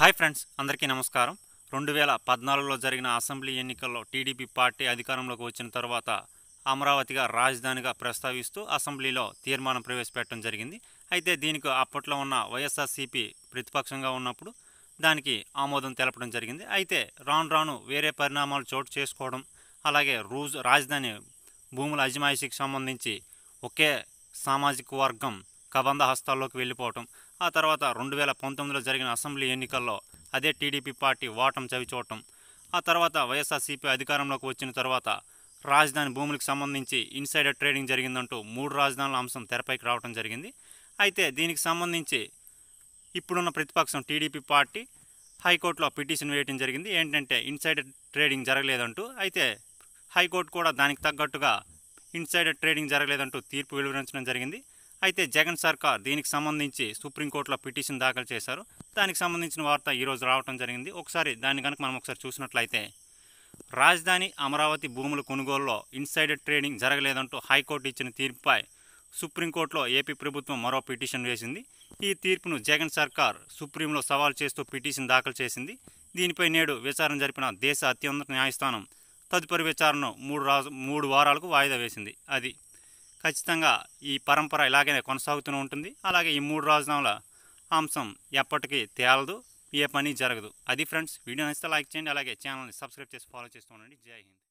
hi friends అందరికీ నమస్కారం రెండు వేల పద్నాలుగులో జరిగిన అసెంబ్లీ ఎన్నికల్లో టీడీపీ పార్టీ అధికారంలోకి వచ్చిన తర్వాత అమరావతిగా రాజధానిగా ప్రస్తావిస్తూ అసెంబ్లీలో తీర్మానం ప్రవేశపెట్టడం జరిగింది అయితే దీనికి అప్పట్లో ఉన్న వైఎస్ఆర్సీపీ ప్రతిపక్షంగా ఉన్నప్పుడు దానికి ఆమోదం తెలపడం జరిగింది అయితే రాను రాను వేరే పరిణామాలు చోటు చేసుకోవడం అలాగే రూజ్ రాజధాని భూముల అజమాయిషికి సంబంధించి ఒకే సామాజిక వర్గం కబంద హస్తాల్లోకి వెళ్ళిపోవటం ఆ తర్వాత రెండు వేల పంతొమ్మిదిలో జరిగిన అసెంబ్లీ ఎన్నికల్లో అదే టీడీపీ పార్టీ ఓటం చవిచూడటం ఆ తర్వాత వైఎస్ఆర్సీపీ అధికారంలోకి వచ్చిన తర్వాత రాజధాని భూములకు సంబంధించి ఇన్సైడర్ ట్రేడింగ్ జరిగిందంటూ మూడు రాజధానుల అంశం తెరపైకి రావడం జరిగింది అయితే దీనికి సంబంధించి ఇప్పుడున్న ప్రతిపక్షం టీడీపీ పార్టీ హైకోర్టులో పిటిషన్ వేయడం జరిగింది ఏంటంటే ఇన్సైడర్ ట్రేడింగ్ జరగలేదంటూ అయితే హైకోర్టు కూడా దానికి తగ్గట్టుగా ఇన్సైడర్ ట్రేడింగ్ జరగలేదంటూ తీర్పు వెలువరించడం జరిగింది అయితే జగన్ సర్కార్ దీనికి సంబంధించి సుప్రీంకోర్టులో పిటిషన్ దాఖలు చేశారు దానికి సంబంధించిన వార్త ఈరోజు రావడం జరిగింది ఒకసారి దాన్ని కనుక మనం ఒకసారి చూసినట్లయితే రాజధాని అమరావతి భూముల కొనుగోలులో ఇన్సైడర్ ట్రేడింగ్ జరగలేదంటూ హైకోర్టు ఇచ్చిన తీర్పుపై సుప్రీంకోర్టులో ఏపీ ప్రభుత్వం మరో పిటిషన్ వేసింది ఈ తీర్పును జగన్ సర్కార్ సుప్రీంలో సవాల్ చేస్తూ పిటిషన్ దాఖలు చేసింది దీనిపై నేడు విచారణ జరిపిన దేశ అత్యున్నత న్యాయస్థానం తదుపరి విచారణను మూడు రాజు మూడు వారాలకు వాయిదా వేసింది అది ఖచ్చితంగా ఈ పరంపర ఇలాగే కొనసాగుతూనే ఉంటుంది అలాగే ఈ మూడు రాజధానుల అంశం ఎప్పటికీ తేలదు ఏ పని జరగదు అది ఫ్రెండ్స్ వీడియో నచ్చితే లైక్ చేయండి అలాగే ఛానల్ని సబ్స్క్రైబ్ చేసి ఫాలో చేస్తూ ఉండండి జై హింద్